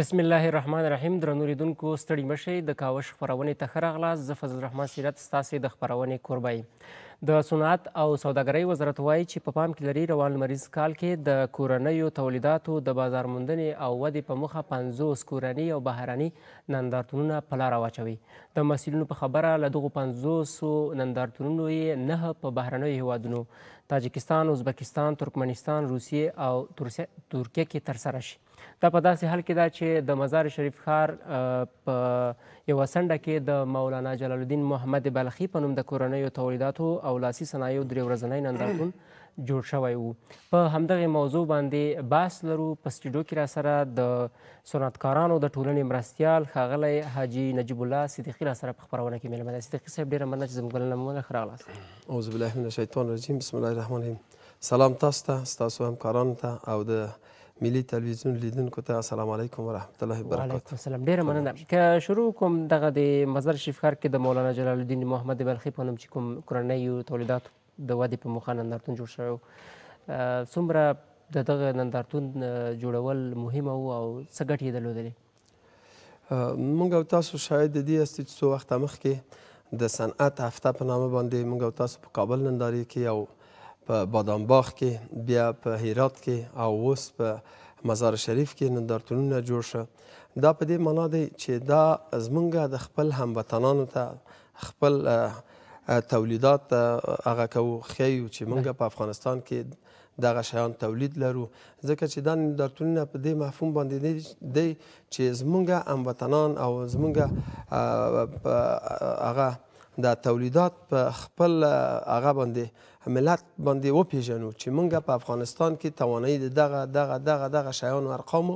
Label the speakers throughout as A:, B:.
A: بسم الله الرحمن الرحیم درنو لیدونکو ستړي مشي د کاوش خبرونې ته ښه راغلاست زه فضل الرحمن سیرت ستاسې د خبرونې کوربه یم د صنعت او سوداګرۍ وزارت وایي چې په پام کې لري روان لمریز کال کې د کورنیو تولیداتو د بازار موندنې او ودې په مخه پنځوس کورني او بهرني نندارتونونه په لاره واچوي د مسؤلینو په خبره له دغو پنځوسو نندارتونونو یې نهه په بهرنیو هیوادونو تاجکستان ازبکستان ترکمنستان روسیې او ترکیه کې ترسره شي دا په داسې حال کې ده چې د مزار شریف ښار په یوه څنډه کې د مولانا جلال الدین محمد بلخي په نوم د کورنیو تولیداتو او لاسي صنایعو درې ورځنی نندارتون جوړ شوی و په همدغې موضوع باندې بحث لرو په سټوډیو کې راسره د صنعتکارانو د ټولنې مرستیال ښاغلی حاجي نجیب الله صدیقي راسره په خپرونه کې میلمه دی صدیقي صاحب ډېره مننه چې زموږ بلنه مو ونه ښه راغلاست
B: اعوذ بالله من الشیطان الرجیم بسم الله الرحمن الرحیم سلام تاسو ته ستاسو همکارانو ته او د ملي ټلویزیون لیدونکو ته السلام علیکم ورحمت الله
A: وبرکاته وعلیکم السلام ډیره مننه که شروع کوم دغه د مزار شریف ښار کې د مولانا جلال الدین محمد بلخي په نوم چې کوم کورنیو تولیداتو د ودې په موخه نندارتون جوړ شوی څومره د دغه نندارتون جوړول مهمه وو او څه ګټې یې درلودلې
B: موږ او تاسو شاید د دې هستې چې څو وخته مخکې د صنعت هفته په نامه باندې موږ او تاسو په کابل نندارې کې او په بادام باغ کې بیا په هرات کې او اوس په مزار شریف کې نندارتونونه جوړ شه دا په دې معنا دی چې دا زمونږ د خپل هموطنانو ته خپل تولیدات هغه کوو ښیو چې موږ په افغانستان کې دغه شیان تولید لرو ځکه چې دا نندارتونونه په دې مفهوم باندې دی چې زمونږ هموطنان او زمونږ هغه د تولیدات په خپل هغه باندې ملت باندې وپیژنو چې مونږ په افغانستان کې توانایي دغه دغه دغه دغه شیانو ارقامو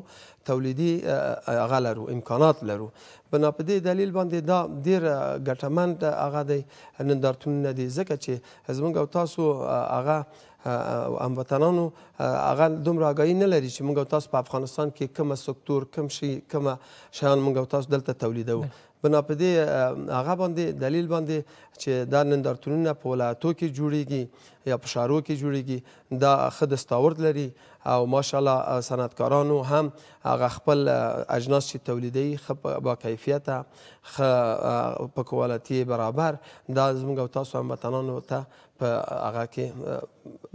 B: تولیدي هغه لرو امکانات لرو بنا په دې دلیل باندې دا ډیر ګټمن هغه دی نندارتونونه دي ځکه چې زمونږ او تاسو هغه هموطنانو هغه دومره آگاهي نه لري چې موږ تاسو په افغانستان کې کومه سکتور کوم شي کومه شیان موږ تاسو دلته تولیدو بنا په دې هغه باندې دلیل باندې چې دا نندارتونونه په ولایتو کې جوړیږي یا په شارو کې جوړیږي دا ښه دستاورد لري او ماشاءالله صنعتکارانو هم هغه خپل اجناس چې تولیدوي ښه با کیفیته ښه په کوالټي برابر دا زموږ او تاسو هموطنانو ته په هغه کې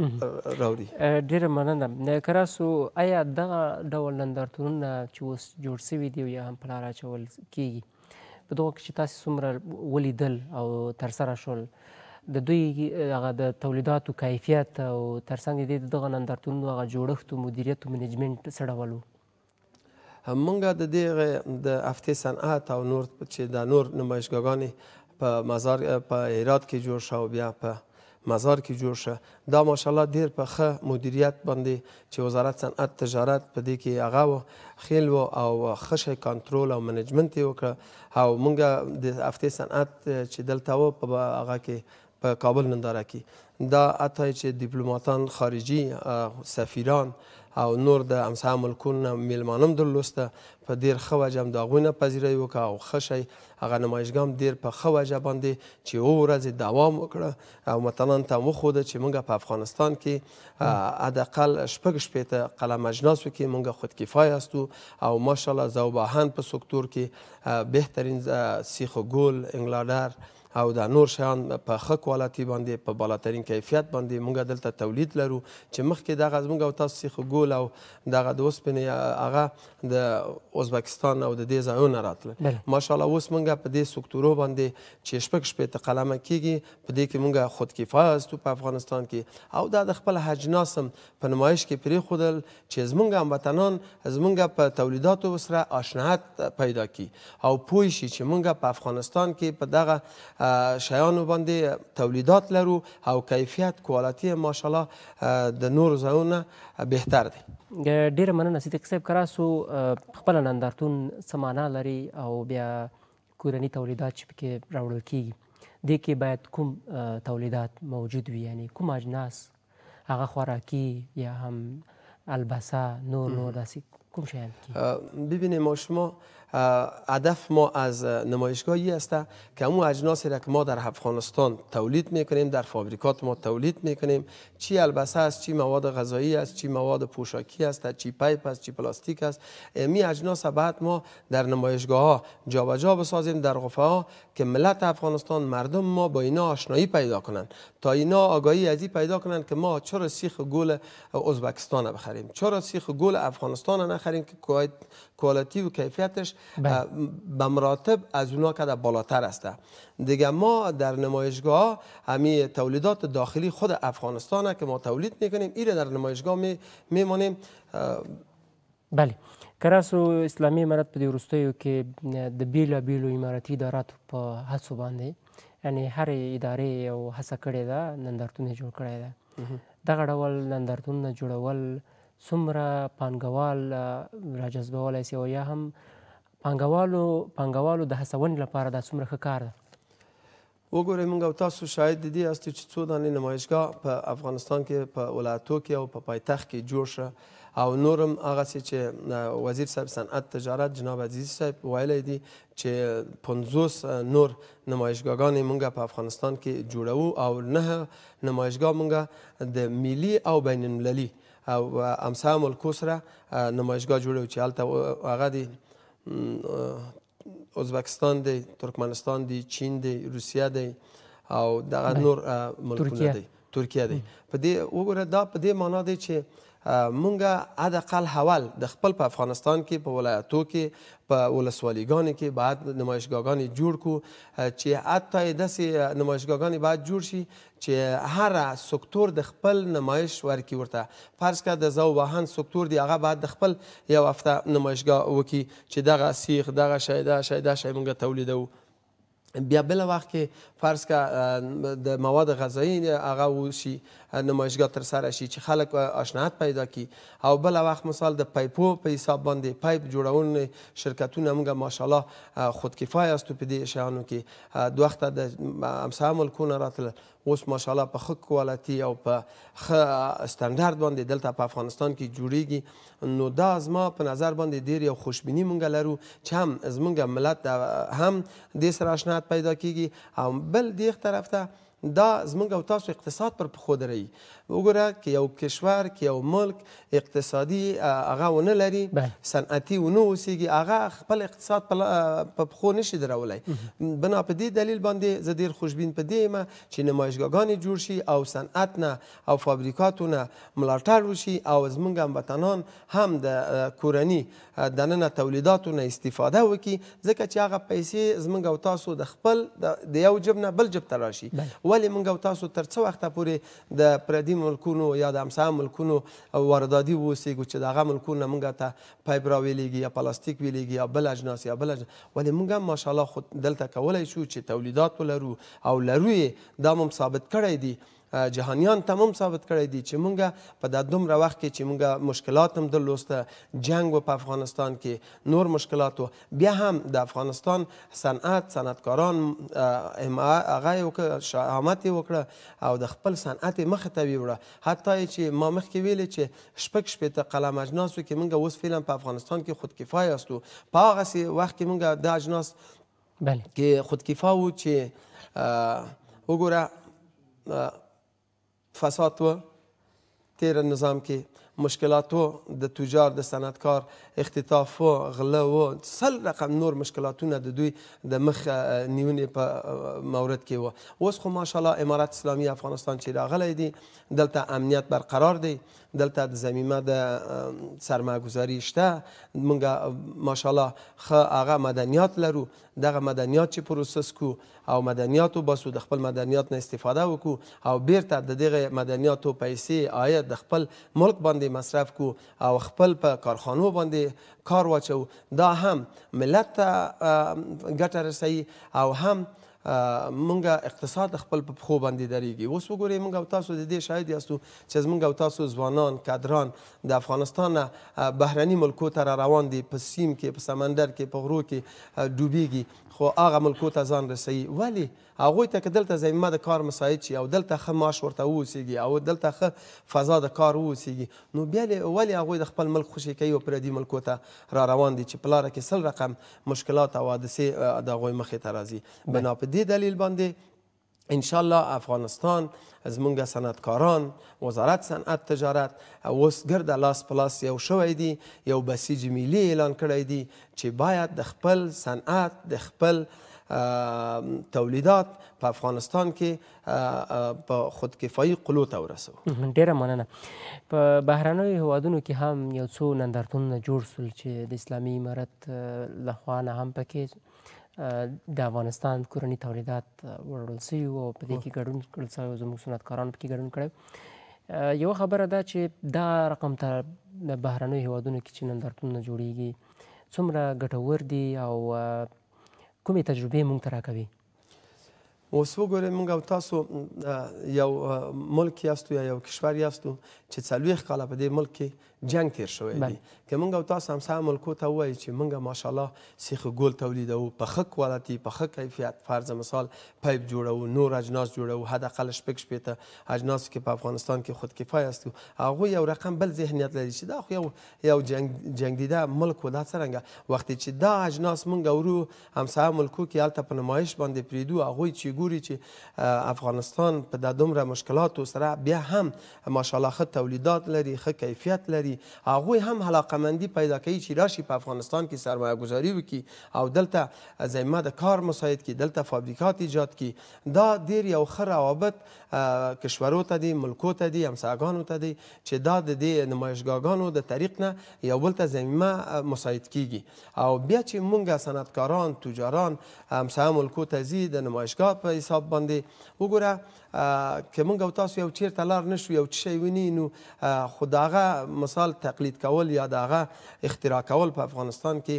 B: راوړي
A: ډېره مننه د کراسو آیا دغه ډول نندارتونونه چې اوس جوړ شوي دي یا هم په لار اچول کیږي په دغو کې چې تاسو څومره ولیدل او ترسره شول د دوی هغه د تولیداتو کیفیت او ترڅنګ د دغه نندارتونونو هغه جوړښت او مدیریت او منیجمنت څه ډول وو
B: موږ د دې د هفتې صنعت او نور چې د نور نمایشګاګانې په مزار په هرات کې جوړ شو بیا په مزار کې جوړ شه دا ماشاءالله ډیر په ښه مدیریت باندې چې وزارت صنعت تجارت په دې کې هغه و خیل و او ښه شی کنټرول او منیجمنت یې وکړه او موږ د هفتې صنعت چې دلته و په هغه کې په کابل ننداره کې دا اته چې ډیپلوماتان خارجي سفیران او نور د امسا ملکونه میلمانم درلوسته په ډیر خو وجم دا غوینه پذیرای وک او خشي هغه نمایشګام ډیر په خو وجه باندې چې او ورځ دوام وکړه او متنان ته مخ خود چې موږ په افغانستان کې حداقل شپږ شپې ته قلم اجناس کې موږ خود کفایه استو او ماشاءالله زوباهن په سکتور کې بهترین سیخ ګول انګلادر او دا نور شیان په ښه کوالټي باندې په بالاترین کیفیت باندې موږ دلته تولید لرو چې مخکې دغه زموږ او تاسو سیخ ګول او دغه د اوسپنې هغه د ازبکستان او د دې ځایونه راتله ماشاءالله اوس مونږ په دې سکتورو باندې چې شپږ شپېته قلمه کیږي په دې کې مونږ خودکفایه استو په افغانستان کې او دا د خپل حجناس هم په نمایش کې پرېښودل چې زمونږ هموطنان زمونږ په تولیداتو سره آشناعت پیدا کی او پوه شي چې مونږ په افغانستان کې په دغه شیانو باندې تولیدات لرو او کیفیت کوالیتي ماشاءالله
A: د نور ځایونه بهتر دی ډیره مننه صدیق صاحب کراسو خپله نندارتون څه معنا لري او بیا کورني تولیدات چې پکې راوړل کیږي دې کې باید کوم تولیدات موجود وي یعنی کوم اجناس هغه خوراکي یا هم البسه نور نور داسې کوم شیان
B: ببینیم ما شما هدف ما از نمایشگاهی است که اون اجناسی را که ما در افغانستان تولید میکنیم در فابریکات ما تولید میکنیم چی البسه است چی مواد غذایی است چی مواد پوشاکی است چی پایپ است چی پلاستیک است می اجناس بعد ما در نمایشگاه ها جابجا بسازیم در غفه ها که ملت افغانستان مردم ما با اینا آشنایی پیدا کنند تا اینا آگاهی از این پیدا کنند که ما چرا سیخ گل ازبکستان بخریم چرا سیخ گل افغانستان نخریم که کوالیتی و کیفیتش به مراتب از اونا که بالاتر است دیگه ما در نمایشگاه همی تولیدات داخلی خود افغانستان که ما تولید میکنیم ایره در نمایشگاه می میمانیم
A: بله کراس او اسلامي امارات په دې وروستیو کې د بیلابیلو اماراتي اداراتو په هڅو باندې یعنی هر ادارې یو هڅه کړې ده نندارتون جوړ کړی ده دغه ډول نندارتون جوړول څومره پانګوال راجذبولی سي او یا هم پانګوالو پانګوالو د هڅونې لپاره دا څومره ښه کار ده
B: وګورئ موږ او تاسو شاهد د دې هستو چې څو دانې نمایشګاه په افغانستان کې په ولایتو کې او په پایتخت کې جوړ شه او نورم هغه چې وزیر صاحب صنعت تجارت جناب عزیز صاحب ویلی دي چې 50 نور نمایشګاګانې مونږ په افغانستان کې جوړو او نه نمایشګاه مونږ د ملي او بین المللي او امسا ملکو سره نمایشګاه جوړو چې هلته هغه دي ازبکستان دی ترکمنستان دی چین دی روسیه دی او دغه نور ملکونه دی ترکیه دی په دې وګوره دا په دې معنا دی چې مونږه حداقل حوال د خپل په افغانستان کې په ولایتو کې په ولسوالیګانو کې باید نمایشګاګانې جوړ کو چې حتی داسې نمایشګاګانې باید جوړ شي چې هر سکتور د خپل نمایش ورکی ورته فرض کړه د زو واهن سکتور دی هغه باید د خپل یو هفته نمایشګاه وکړي چې دغه سیخ دغه شی دغه شی دغه شی مونږ تولیدو بیا بل وخت کې فرض کا د مواد غذایی هغه وشي نمایشګاه تر سره شي چې خلک آشناعت پیدا کی او بل وخت مثال د پایپو په پی حساب باندې پایپ جوړون شرکتونه موږ ماشاءالله خودکفای است په دې شیانو کې د وخت د امسا ملکونه راتل اوس ماشاءالله په ښه کوالټي او په ښه سټنډرد باندې دلته په افغانستان کې جوړیږي نو دا زما په نظر باندې ډېر یو خوشبیني مونږ لرو چې هم زمونږ ملت هم دې سره اشناعت پیدا کیږي او بل دې طرف ته دا زمونږ او تاسو اقتصاد پر پخو دروي وګوره کې یو کشور کې یو ملک اقتصادي هغه ونه لري صنعتي ونه اوسېږي هغه خپل اقتصاد په پخو نشي درولی بنا په دې دلیل باندې زه ډېر خوشبین په دې یم چې نمایشګاګانې جوړ شي او صنعت نه او فابریکاتو نه ملاتړ وشي او زمونږ هموطنان هم د کورني دننه تولیداتو نه استفاده وکړي ځکه چې هغه پیسې زمونږ او تاسو د خپل د یو جب نه بل جب ته راشي ولې موږ او تاسو تر څه وخته پورې د پردي ملکونو یا د همسا ملکونو واردادي واوسېږو چې د هغه ملکونه موږ ته فایبرا ویلېږي یا پلاستیک ویلېږي یا بل اجناس یا بل اجناس ولې موږ هم ماشاءالله خو دلته کولی شو چې تولیدات ولرو او لرو یې دا هم ثابت کړی دی جهانیان تمام ثابت کړی دی چې مونږه په دا دومره وخت کې چې مونږه مشکلات هم درلوسته جنگ و په افغانستان کې نور مشکلات و بیا هم د افغانستان صنعت صنعتکاران هغه یې وکړه شهامت یې وکړه او د خپل صنعت یې مخې ته ویوړه حتی چې ما مخکې ویلې چې شپږ شپېته قلم اجناسو کې مونږ اوس فعلا په افغانستان کې خودکفایه استو په هغه وخت کې مونږ د اجناس بله کې خودکفا و چې وګوره فساد و تیر نظام کې مشکلات و د تجار د صنعتکار اختطاف و غله و سل رقم نور مشکلاتونه د دوی د مخ نیونې په مورد کې و اوس خو ماشاءالله امارات اسلامي افغانستان چې راغلی دی دلته امنیت برقرار دی دلته د زمینه د سرمایه‌گذاري شته مونږه ماشاءالله خه هغه مدنیات لرو دغه مدنیات چې پروسس کو او مدنیاتو باسو د خپل مدنیات نه استفاده وکړو او بیرته د دغه مدنیاتو پیسې عاید د خپل ملک باندې باندې مصرف کو او خپل په کارخانو باندې کار واچو دا هم ملت ته ګټه رسوي او هم مونږه اقتصاد خپل په خو باندې دریږي اوس وګورئ مونږ تاسو د دې شاهد یاستو چې مونږ تاسو ځوانان کادران د افغانستان بهرني ملکو ته روان دي په سیم کې په سمندر کې په غرو کې ډوبېږي خو هغه ملکو ته ځان رسوي ولې هغوی ته که دلته زمینه د کار مساعد شي او دلته ښه معاش ورته واوسېږي او دلته ښه فضا د کار واوسېږي نو بیا ولې هغوی د خپل ملک خوشي کوي او پردي ملکو ته را روان دي چې په لاره کې سل رقم مشکلات او حادثې د هغوی مخې ته راځي بنا په دې دلیل باندې ان شاء الله افغانستان زمونږ صنعتکاران وزارت صنعت تجارت اوس ګرد لاس پلاس یو شوی دی یو بسیج ملي اعلان کړی دی چې باید د خپل صنعت د خپل تولیدات په افغانستان کې په خودکفایي قلو ته ورسو
A: ډیره مننه په بهرنیو هیوادونو کې هم یو څو نندرتونونه جوړ سول چې د اسلامي امارت لخوا نه هم پکې د افغانستان کورني تولیدات وړل سوي او په دې کې ګډون کړل سوی زموږ صنعتکارانو پکې ګډون کړی یوه خبره ده چې دا رقم تر بهرنیو هیوادونو کې چې نندارتونونه جوړیږي څومره ګټور دي او کومې تجربې موږ ته راکوي
B: اوس وګورئ موږ او تاسو یو ملک یاستو یا یو کشور یاستو چې څلوېښت کاله په دې ملک کې جنگ تیر شوی دی که مونږ او تاسو هم سم ملکو ته وایي چې مونږ ماشاءالله سیخ ګول تولیدوو په ښه کوالټي په ښه کیفیت فرض مثال پایپ جوړوو نور اجناس جوړوو حداقل شپږ شپېته اجناسو کې په افغانستان کې خود کفایه استو هغه یو رقم بل ذهنیت لري چې دا خو یو یو جنگ جنگ دیده ملک و دا څرنګه وخت چې دا اجناس مونږ ورو همسا ملکو کې هلته په نمایش باندې پریدو هغه چې ګوري چې افغانستان په دومره مشکلاتو سره بیا هم ماشاءالله ښه تولیدات لري ښه کیفیت لري دي هغه هم علاقمندي پیدا کوي چې راشي په افغانستان کې سرمایه گذاري وکړي او دلته زمینه د کار مساعد کړي دلته فابریکات ایجاد کړي دا ډیر یو ښه روابط کشورو ته دي ملکو ته دي همسایګانو ته دي چې دا د دې نمایشګاګانو د طریق نه یو بل ته زمینه مساعد کیږي او بیا چې مونږ صنعتکاران تجاران همسایه ملکو ته ځي د نمایشګاه په حساب باندې وګوره که مونږ او تاسو یو چیرته لار نشو یو څه ویني نو خو داغه مثال تقلید کول یا داغه اختراع کول په افغانستان کې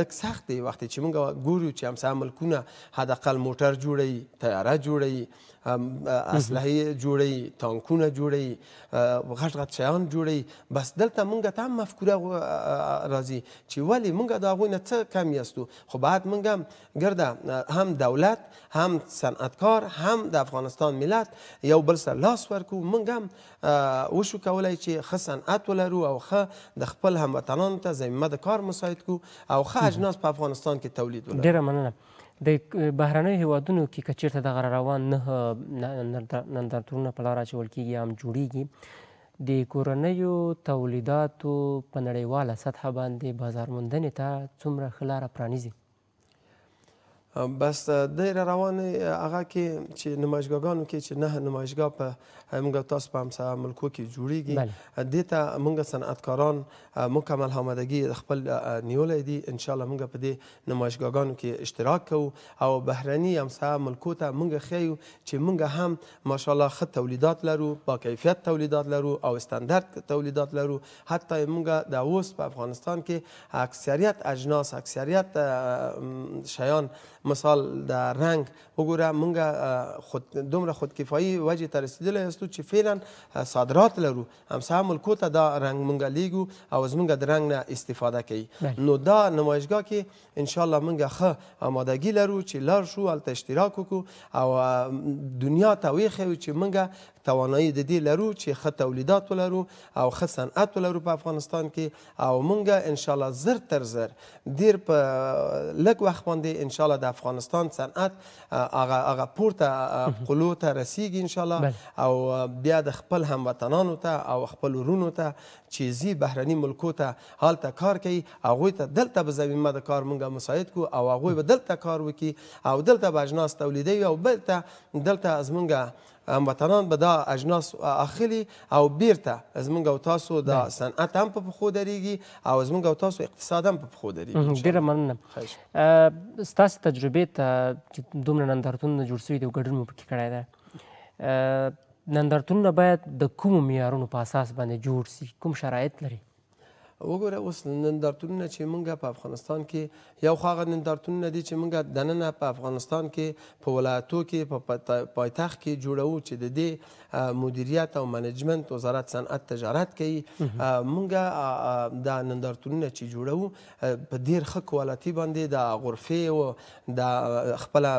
B: لږ سخت دی وخت چې موږ ګورو چې همسا ملکونه حداقل موټر جوړوي تیاره جوړوي اسلحې جوړوي تانکونه جوړوي غټ غټ شیان جوړوي بس دلته موږ ته هم مفکوره راځي چې ولې موږ د هغوی نه څه کم یاستو خو باید موږ ګرده هم دولت هم صنعتکار هم د افغانستان ملت یو بل سره لاس ورکو موږ هم وشو کولای چې ښه صنعت ولرو او ښه د خپل هموطنانو ته زمینه د کار مساعد کو او او ښه اجناس په افغانستان کې تولید ولري ډېره
A: مننه د بهرنیو هیوادونو کې که چیرته دغه راروان نه نندارتونونه په لاره اچول کېږي هم جوړیږي د کورنیو تولیداتو په نړیواله سطحه باندې بازارموندنې ته څومره ښه لاره پرانیزي
B: بس د روان هغه کې چې نمایشګاګانو کې چې نه نمایشګاه په موږ تاسو په همسایه ملکو کې جوړیږي دې ته موږ صنعتکاران مکمل آمادګي خپل نیولې دي ان شاء الله موږ په دې نمایشګاګانو کې اشتراک کوو او بهرني همسایه ملکو ته موږ ښیو چې موږ هم ماشاءالله ښه تولیدات لرو با کیفیت تولیدات لرو او استاندارد تولیدات لرو حتی موږ د اوس په افغانستان کې اکثریت اجناس اکثریت شیان مثال در رنگ وګوره مونږ خود دومره خودکفایي وجه ته رسیدلی هستو چې فعلا صادرات لرو همسایه ملکو ته دا رنګ مونږ لیږو او زمونږ د رنګ نه استفاده کوي نو دا نمایشګاه کې انشاءالله مونږ ښه آمادګي لرو چې لاړ شو هلته اشتراک وکړو او دنیا ته ویښوي چې مونږ توانایي د دې لرو چې ښه تولیدات ولرو او ښه صنعت ولرو په افغانستان کې او مونږ ان شاء الله زر تر زر ډیر په لږ وخت باندې ان شاء الله د افغانستان صنعت هغه هغه پورته قلو ته رسیږي ان شاء الله او بیا د خپل هموطنانو ته او خپل ورونو ته چې زی بهرني ملکو ته هالته کار کوي هغه ته دلته به زمينه د کار مونږه مساعد کو او هغه به دلته کار وکي او دلته به اجناس تولیدي او بلته دلته از مونږه هموطنان به دا اجناس اخلي او بیرته زمونږ او تاسو دا صنعت هم په پښو درېږي او زمونږ او تاسو اقتصاد هم په پښو درېږي ډېره مننه
A: ستاسې تجربې ته چې دومره نندارتونونه جوړ سوي دي او ګډون مو پکې کړی دی نندارتونونه باید د کومو معیارونو په اساس باندې جوړ سي کوم شرایط لري
B: وګوره اوس نندارتونونه چې مونږ په افغانستان کې یو خاغه نندارتونونه دي چې مونږ دننه په افغانستان کې په ولایتو کې په پایتخت کې جوړو چې د دې مدیریت او منیجمنت وزارت صنعت تجارت کوي مونږ د نندارتونونه چې جوړو په ډیر ښه کوالټي باندې د غرفې او د خپل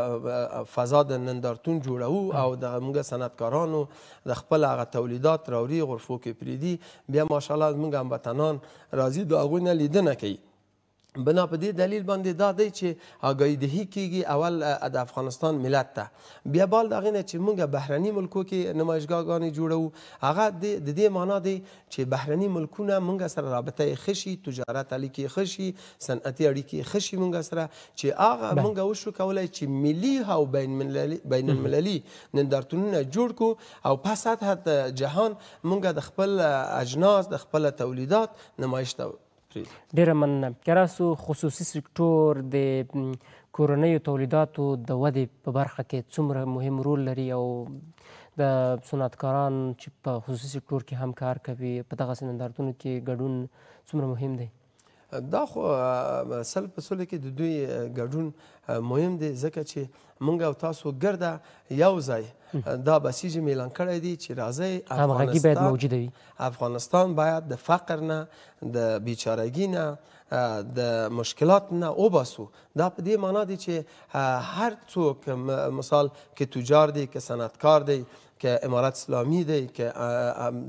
B: فضا د نندارتون جوړو او د مونږ صنعتکارانو د خپل هغه تولیدات راوړي غرفو کې پریدي بیا ماشاءالله مونږ هم وطنان راځي د هغه نه لیدنه کوي بنا په دې دلیل باندې دا دی چې آګاهي دهی کیږي اول د افغانستان ملت ته بیا بل دغه نه چې موږ بهرني ملکو کې نمایشګاګانې جوړو هغه د دې معنا دی چې بهرني ملکونه موږ سره رابطه خشي تجارت اړیکې خشي صنعتي اړیکې خشي موږ سره چې هغه موږ وشو کولای چې ملي او بین المللي بین المللي نندارتونونه جوړ کو او په سطح جهان موږ د خپل اجناس د خپل تولیدات نمایش ته
A: ډیره مننه کراسو خصوصي سکتور د کورنیو تولیداتو د ودې په برخه کې څومره مهم رول لري او د صنعتکاران چې په خصوصي سکتور کې هم کار کوي په دغه سندرتونو کې ګډون څومره مهم دی
B: دا خو سل په سل کې د دوی ګډون مهم دی ځکه چې موږ او تاسو ګرده یو ځای دا بسیج میلان کړی دی چې راځي افغانستان باید موجود وي افغانستان باید د فقر نه د بیچارهګۍ نه د مشکلات نه وباسو دا په دې معنا دی چې هر څوک مثال کې تجار دی که صنعتکار دی که امارات اسلامی دی که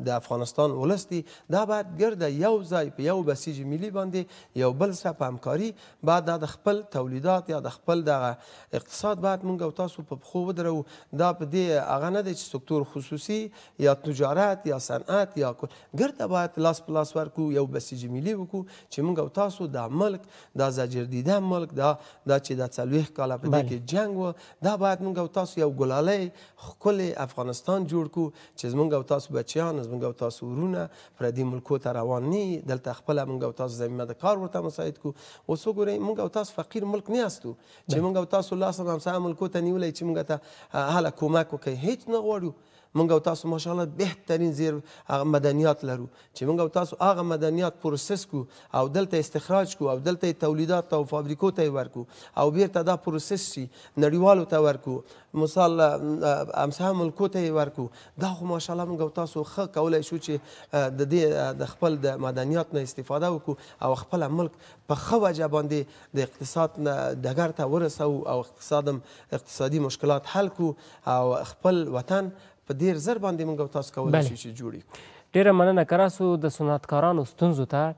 B: د افغانستان ولس دی دا باید ګرد یو ځای په یو بسیج ملي باندې یو بل سره په همکاري بعد د خپل تولیدات یا د خپل د اقتصاد باید مونږ او تاسو په پخو ودرو دا په دې هغه نه دی چې سکتور خصوصي یا تجارت یا صنعت یا ګرد باید لاس په لاس ورکو یو بسیج ملي وکړو چې مونږ او تاسو د ملک د زجر دیده ملک دا دا چې د څلوېښت کاله په دې کې جنگ و دا باید مونږ او تاسو یو ګلالی ښکلی افغانستان افغانستان جوړ کو چې زمونږ او تاسو بچیان زمونږ او تاسو ورونه پردي ملکو ته روان نه دلته خپل مونږ او تاسو زمینه د کار ورته مساعد کو اوس وګورئ مونږ او تاسو فقیر ملک نه یاستو چې مونږ او تاسو الله سم همسایه ملکو ته نیولای چې مونږ ته هله کومک وکړي هیڅ نه غواړو مونږ او تاسو ماشاءالله بهترین زیر مدنیات لرو چې مونږ او تاسو هغه مدنیات پروسس کو او دلته استخراج کو او دلته تولیدات او فابریکو ته ورکو او بیرته دا پروسس شي نړیوالو ته ورکو مثال امسه ملکو ته ورکو دا خو ماشاءالله مونږ او تاسو ښه کولای شو چې د دې د خپل د مدنیات نه استفاده وکړو او خپل ملک په ښه وجه باندې د اقتصاد دګر ته ورسو او اقتصادم اقتصادي مشکلات حل کو
A: او خپل وطن په ډیر زر باندې موږ تاسو کولای شئ چې جوړ کړو ډیره مننه کراسو د صنعتکارانو ستونزو ته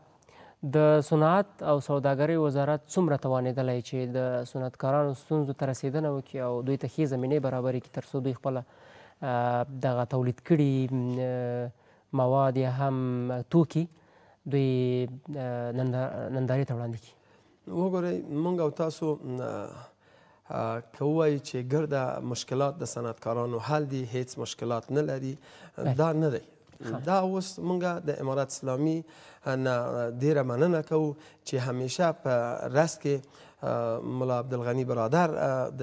A: د صنعت او سوداګرۍ وزارت څومره توانېدلی چې د صنعتکارانو ستونزو ته رسېدنه وکړي او دوی ته ښې زمینې برابرې کړي تر څو دوی خپله دغه تولید کړي مواد یا هم توکي دوی نندارې ته وړاندې کړي
B: وګورئ موږ او تاسو که وایي چې ګرد مشکلات د صنعتکارانو حل دي هیڅ مشکلات نه لري دا نه دی دا اوس مونږه د امارات اسلامي نه ډیره مننه کوو چې همیشه په رس کې ملا عبدالغني برادر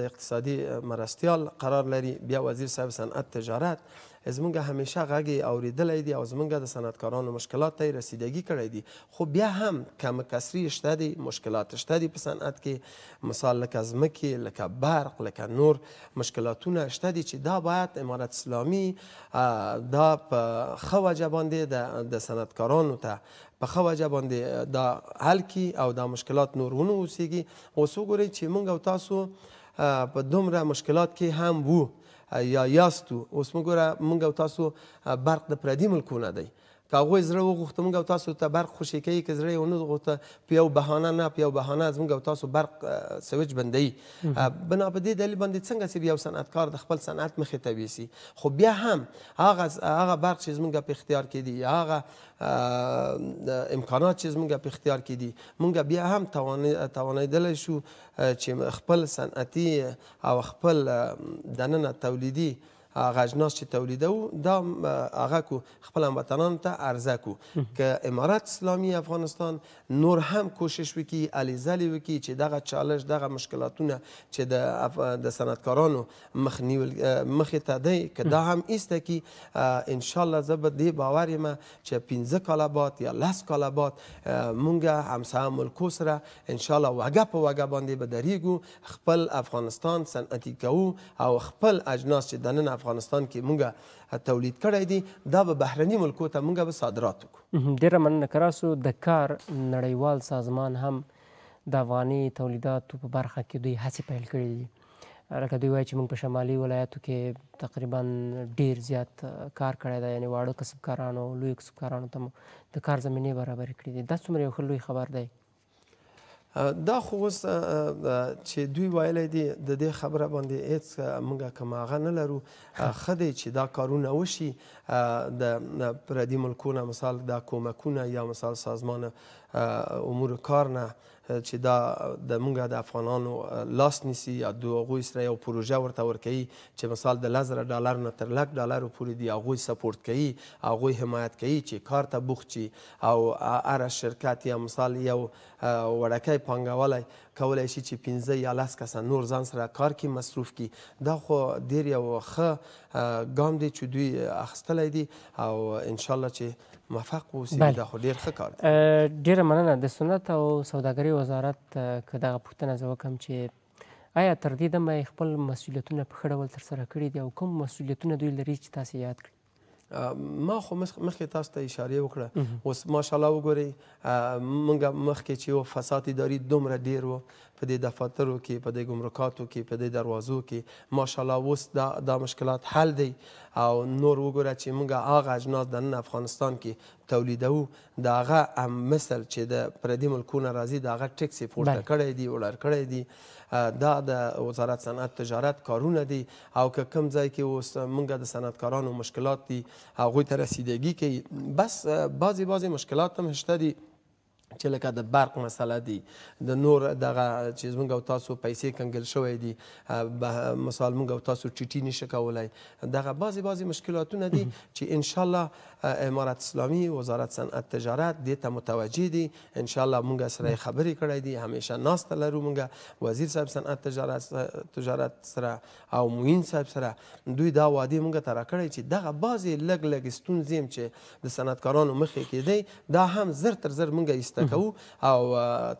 B: د اقتصادي مرستیال قرار لري بیا وزیر صاحب صنعت تجارت زمونږ همیشه غږ اوریدلی دی او زمونږ د صنعتکارانو مشکلات ته رسیدګي کړی دی خو بیا هم کم کسری شته دی مشکلات شته دی په صنعت کې مثال لکه ځمکې لکه برق لکه نور مشکلاتونه شته دي چې دا باید امارت اسلامي دا په ښه وجه باندې د صنعتکارانو ته په ښه وجه باندې دا حل کړي او دا مشکلات نور ونه اوسېږي اوس وګورئ چې موږ او تاسو په دومره مشکلات کې هم وو یا یاستو اوس موږ ګوره موږ او تاسو برق د پردي ملکونه دی هغه زړه وغوښته موږ او تاسو ته برق خوشی کوي که زړه یې ونه غوښته په یو بهانه نه په یو بهانه زموږ او تاسو برق سویچ بندوي بنا په دې دلیل باندې څنګه چې یو صنعتکار د خپل صنعت مخې ته ویسي خو بیا هم هغه هغه برق چې زموږ په اختیار کې دي هغه امکانات چې زموږ په اختیار کې دي موږ بیا هم توانیدلی شو چې خپل صنعتي او خپل دننه تولیدي هغه اجناس چې تولیدو دا هغه کو خپل وطنانو ته عرضه کو ک امارات اسلامي افغانستان نور هم کوشش وکي الیزلی وکي چې دغه چالش دغه مشکلاتونه چې د د صنعتکارانو مخنیول مخې ته دی ک دا هم ایسته کی ان شاء الله زه به دې باور یم چې 15 کاله بعد یا 10 کاله بعد مونږ همسایه ملکو سره ان شاء الله وګه په وګه باندې به دریږو خپل افغانستان صنعتي کوو او خپل اجناس چې دنن افغانستان افغانستان کې مونږه تولید کړی دي دا به بهرني ملکو ته مونږه به صادرات
A: وکړو ډیره مننه کراسو د کار نړیوال سازمان هم د افغاني تولیداتو په برخه کې دوی هڅې پیل کړې دي لکه دوی وایي چې موږ په شمالي ولایاتو کې تقریبا ډیر زیات کار کړی دی یعنې واړه کسبکارانو لویو کسبکارانو ته د کار زمینې برابرې کړې دي دا څومره یو ښه لوی خبر دی
B: دا خو اوس چې دوی ویلی دي د دې خبره باندې هېڅ موږ کماغه نه لرو ښه دی چې دا کارونه وشي د پردي ملکونه مثال دا کومکونه یا مثال سازمان امور کار نه چې دا د مونږه د افغانانو لاس نیسي یا د هغوی سره یو پروژه ورته ورکوي چې مثال د لس زره ډالر نه تر لک ډالرو پورې دي هغوی سپورټ کوي هغوی حمایت کوي چې کار ته بوخت شي او هره شرکت یا مثال یو وړکی پانګوالی کولای شي چې 15 یا 10 کسان نور ځان سره کار کې مصروف کی دا خو ډیر یو ښه ګام دی چې دوی اخستلی دي او ان شاء الله چې
A: موفق اوسي دا خو ډیر ښه کار دی ډیره مننه د سنت او سوداګرۍ وزارت که دغه پوښتنه زه وکړم چې آیا تر دې دمه خپل مسؤلیتونه په ښه ډول ترسره کړي دي او کوم مسؤلیتونه دوی لري چې تاسې یاد کړي
B: ما خو مخکې تاسو ته اشاره وکړه اوس ماشاءالله وګورئ مونږ مخکې چې و فساد اداري دومره ډیر و په دې دفاترو کې په دې ګمرکاتو کې په دې دروازو کې ماشاءالله اوس دا, دا مشکلات حل دی او نور وګوره چې موږ هغه اجناس د نن افغانستان کې تولیدو د هغه مثل چې د پردي ملکونو راځي د هغه ټکسې پورته کړی دی وړر کړی دی دا د وزارت صنعت تجارت کارونه دي او که کوم ځای کې اوس موږ د صنعتکارانو مشکلات دي هغوی ته رسیدګي کوي بس بعضې بعضې مشکلات هم شته دي چې لکه د برق مسله دی د نور دغه چې زمونږ او تاسو پیسې کنګل شوی دي مثال مونږ او تاسو ټیټي نشي کولی دغه بعضې بعضې مشکلاتونه دي چې انشاءالله امارت اسلامي وزارت صنعت تجارت دې ته متوجه دي ان شاء الله مونږ سره خبرې کړې دي همیشه ناسته لرو مونږ وزیر صاحب صنعت تجارت تجارت سره او موین صاحب سره دوی دا وعده مونږ ته راکړی چې دغه بعضې لږ لږ ستونزې هم چې د صنعتکارانو مخې کې دی دا هم زر تر زر مونږ ایسته کوو او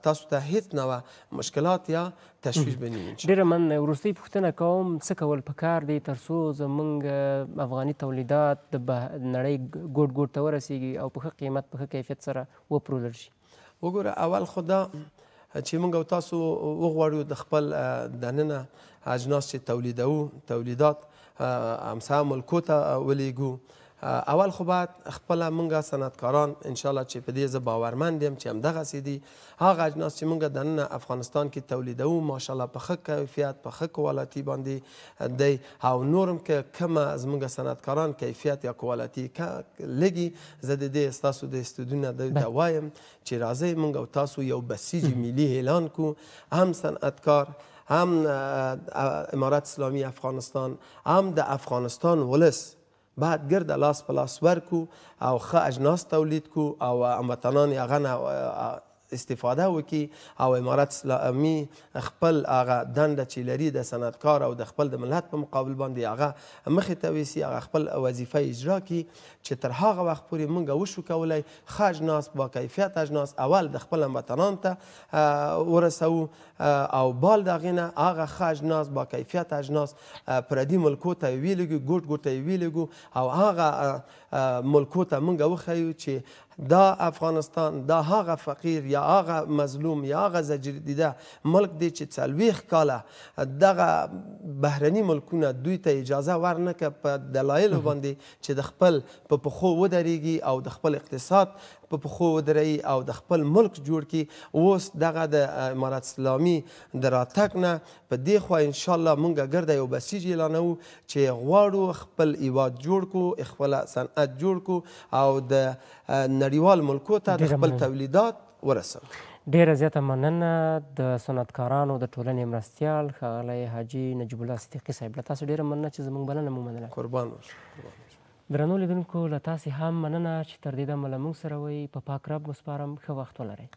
B: تاسو ته هیڅ نوه مشکلات یا تشویش بنې
A: ډیره من ورستۍ پوښتنه کوم څه کول پکار دی ترڅو زمونږ افغاني تولیدات د نړۍ ګوټ ګوټ ته ورسیږي او په ښه قیمت په ښه کیفیت سره وپلورل شي وګوره اول خو دا چې موږ او
B: تاسو وغواړو د خپل دننه اجناس چې تولیدو تولیدات امسا ملکو ته ولیږو اول خو باید خپل مونږه صنعتکاران ان شاء الله چې په دې ز باورمند یم چې همدغه سیدي هغه اجناس چې مونږه د نن افغانستان کې تولیدو ماشاءالله په ښه کیفیت په ښه کوالټي باندې دی او نورم کې کومه از مونږه صنعتکاران کیفیت یا کوالټي کا لګي زه د دې استاسو د استودیو د وایم چې راځي مونږ او تاسو یو بسیج ملي اعلان کو هم صنعتکار هم امارات اسلامی افغانستان هم د افغانستان ولس بعد ګرد لاس په لاس ورکو او ښه اجناس تولید کو او هموطنان یې هغه استفاده وکي او امارات اسلامي خپل هغه دنده چې لري د صنعتکار او د خپل د ملت په مقابل باندې هغه مخې ته ویسي هغه خپل وظیفه اجرا کړي چې تر هغه وخت پورې موږ وشو کولی ښه اجناس با کیفیت اجناس اول د خپل هموطنانو ته ورسوو او بال د هغې نه هغه ښه اجناس با کیفیت اجناس پردي ملکو ته یې ویلږو ګوټ ګوټ ته یې ویلږو او هغه ملکو ته موږ وښیو چې دا افغانستان دا هغه فقیر یا هغه مظلوم یا هغه زجر دیده ملک دی چې څلوېښت کاله دغه بهرني ملکونه دوی ته اجازه ورنکه په دلایلو باندې چې د خپل په پښو ودرېږي او د خپل اقتصاد په پښو ودري او د خپل ملک جوړ کی اوس دغه د امارات اسلامي دراتک نه په دې خو ان شاء الله مونږه ګرځي یو بسیج اعلانو چې غواړو خپل ایواد جوړ کو خپل صنعت جوړ کو او د نړیوال ملکو ته د خپل تولیدات
A: ورسوي ډیره زیاته مننه د صنعتکارانو د ټولنې مرستیال ښاغلی حاجي نجیب الله صدیقي صاحب له تاسو ډیره مننه چې زموږ بلنه مو منله قربان درنو لیدونکو له تاسې هم مننه چې تر دې دمه له موږ سره وئ په پاک رب وسپارم ښه وخت ولرئ